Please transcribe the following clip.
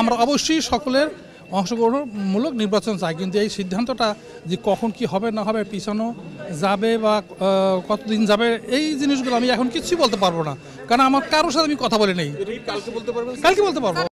আমরা অবশ্যই সকলের অংশগ্রহণমূলক নির্বাচন চাই কিন্তু এই সিদ্ধান্তটা যে কখন কি হবে না হবে পিছানো যাবে বা কতদিন যাবে এই জিনিসগুলো আমি এখন কিছুই বলতে পারবো না কারণ আমার কারোর সাথে আমি কথা বলি নেই কালকে বলতে পারবো কালকে বলতে পারবো